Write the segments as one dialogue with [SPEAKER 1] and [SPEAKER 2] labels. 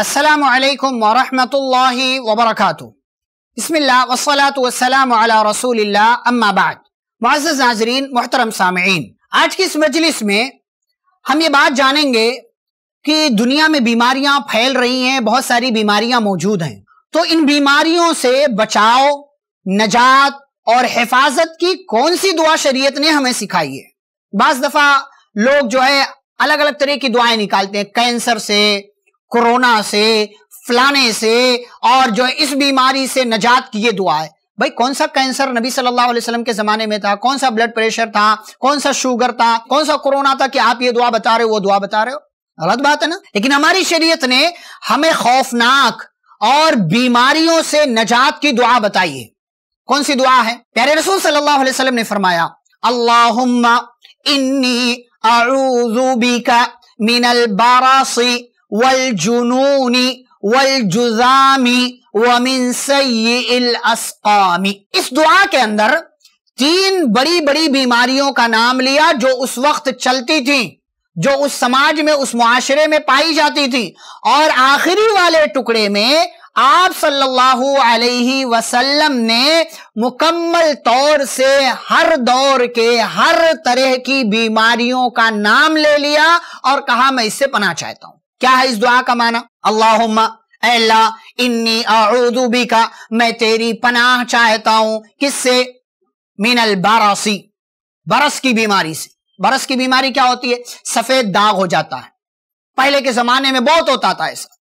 [SPEAKER 1] अस्सलाम वालेकुम वरहमतुल्लाहि वबरकातुह बिस्मिल्लाह वस्सलातु वस्सलाम अला रसूलिल्लाह अम्मा बाद मुआज़्ज़ नाजरीन मोहतरम सामीन आज की इस मजलिस में हम ये बात जानेंगे कि दुनिया में बीमारियां फैल रही हैं बहुत सारी बीमारियां मौजूद हैं तो इन बीमारियों से बचाव नजात और हिफाजत की कौन सी दुआ शरीयत ने हमें सिखाई है बाज दफा लोग जो है अलग अलग तरह की दुआएं निकालते हैं कैंसर से कोरोना से फलाने से और जो इस बीमारी से नजात की ये दुआ है भाई कौन सा कैंसर नबी सल्लल्लाहु अलैहि वसल्लम के जमाने में था कौन सा ब्लड प्रेशर था कौन सा शुगर था कौन सा कोरोना था कि आप ये दुआ बता रहे हो वो दुआ बता रहे हो गलत बात है ना लेकिन हमारी शरीयत ने हमें खौफनाक और बीमारियों से नजात की दुआ बताई है कौन सी दुआ है प्यारे रसूल सल्लल्लाहु अलैहि वसल्लम ने फरमाया अल्लाहुम्मा इन्नी अऊजु बिका मिनल बारासी वल जुनूनी वल जुजामी वमिन सय्यमी इस दुआ के अंदर तीन बड़ी बड़ी बीमारियों का नाम लिया जो उस वक्त चलती थी जो उस समाज में उस मुआशरे में पाई जाती थी और आखिरी वाले टुकड़े में आप सल्लल्लाहु अलैहि वसल्लम ने मुकम्मल तौर से हर दौर के हर तरह की बीमारियों का नाम ले लिया और कहा मैं इससे पना चाहता हूं क्या है इस दुआ का माना अल्लाह अल्लाह इन्नी अदूबी का मैं तेरी पनाह चाहता हूं किससे मिनल बारासी बरस की बीमारी से बरस की बीमारी क्या होती है सफेद दाग हो जाता है पहले के जमाने में बहुत होता था ऐसा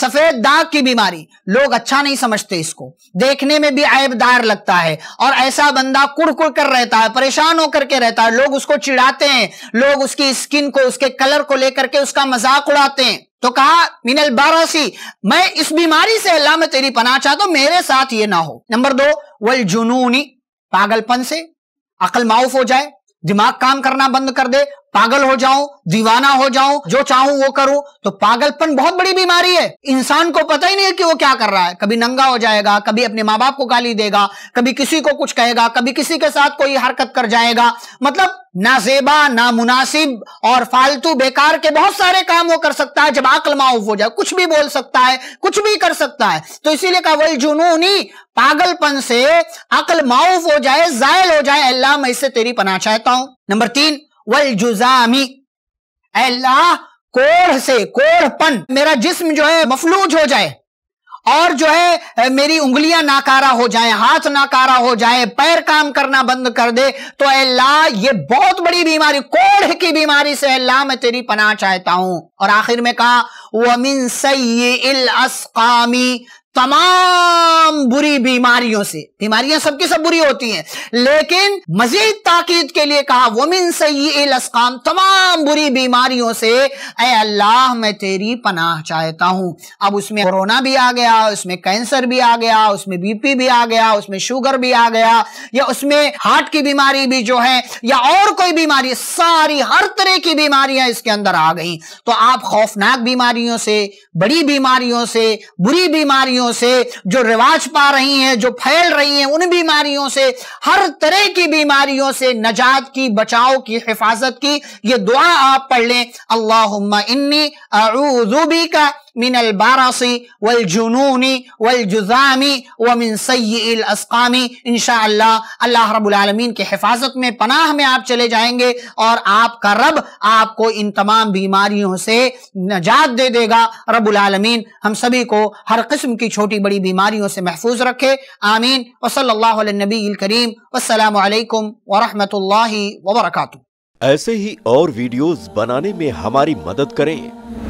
[SPEAKER 1] सफेद दाग की बीमारी लोग अच्छा नहीं समझते इसको देखने में भी ऐबदार लगता है और ऐसा बंदा कुड़ कुड़ कर रहता है परेशान होकर के रहता है लोग उसको चिढ़ाते हैं लोग उसकी स्किन को उसके कलर को लेकर के उसका मजाक उड़ाते हैं तो कहा मिनल बारासी मैं इस बीमारी से अल्लाह में तेरी पनाह चाहता हूं मेरे साथ ये ना हो नंबर दो वल जुनूनी पागलपन से अकल माउफ हो जाए दिमाग काम करना बंद कर दे पागल हो जाऊं दीवाना हो जाऊं जो चाहूं वो करूं तो पागलपन बहुत बड़ी बीमारी है इंसान को पता ही नहीं है कि वो क्या कर रहा है कभी नंगा हो जाएगा कभी अपने माँ बाप को गाली देगा कभी किसी को कुछ कहेगा कभी किसी के साथ कोई हरकत कर जाएगा मतलब ना जेबा ना मुनासिब और फालतू बेकार के बहुत सारे काम वो कर सकता है जब आकल माउफ हो जाए कुछ भी बोल सकता है कुछ भी कर सकता है तो इसीलिए कहा वही जुनूनी पागलपन से अकल माउफ हो जाए जायल हो जाए अल्लाह मैं इससे तेरी पना चाहता हूं नंबर तीन वल जुजामी अल्लाह कोढ़ से कोढ़पन मेरा जिस्म जो है मफलूज हो जाए और जो है मेरी उंगलियां नाकारा हो जाए हाथ नाकारा हो जाए पैर काम करना बंद कर दे तो अल्लाह ये बहुत बड़ी बीमारी कोढ़ की बीमारी से अल्लाह मैं तेरी पनाह चाहता हूं और आखिर में कहा इल असकामी तमाम बुरी बीमारियों से बीमारियां सबकी सब बुरी होती हैं लेकिन मजीद ताकीद के लिए कहा वमिन लसकाम तमाम बुरी बीमारियों से ए अल्लाह मैं तेरी पनाह चाहता हूं अब उसमें कोरोना भी आ गया उसमें कैंसर भी आ गया उसमें बीपी भी आ गया उसमें शुगर भी आ गया या उसमें हार्ट की बीमारी भी जो है या और कोई बीमारी सारी हर तरह की बीमारियां इसके अंदर आ गई तो आप खौफनाक बीमारियों से बड़ी बीमारियों से बुरी बीमारियों बीमारियों से जो रिवाज पा रही हैं जो फैल रही हैं उन बीमारियों से हर तरह की बीमारियों से नजात की बचाव की हिफाजत की ये दुआ आप पढ़ लें अल्लाह इन्नी अरूबी का من الबरस वलजुनून वलजुज़ाम व मिन सय्यिल अस्काम इंशाअल्लाह अल्लाह रब्बुल आलमीन के हिफाजत में पनाह में आप चले जाएंगे और आपका रब आपको इन तमाम बीमारियों से नजात दे देगा रब्बुल आलमीन हम सभी को हर किस्म की छोटी बड़ी बीमारियों से महफूज रखे आमीन वसल्लल्लाहु नबी करीम वसलाम वरहमतुल्लाहि वबरकातु ऐसे ही और वीडियोस बनाने में हमारी मदद करें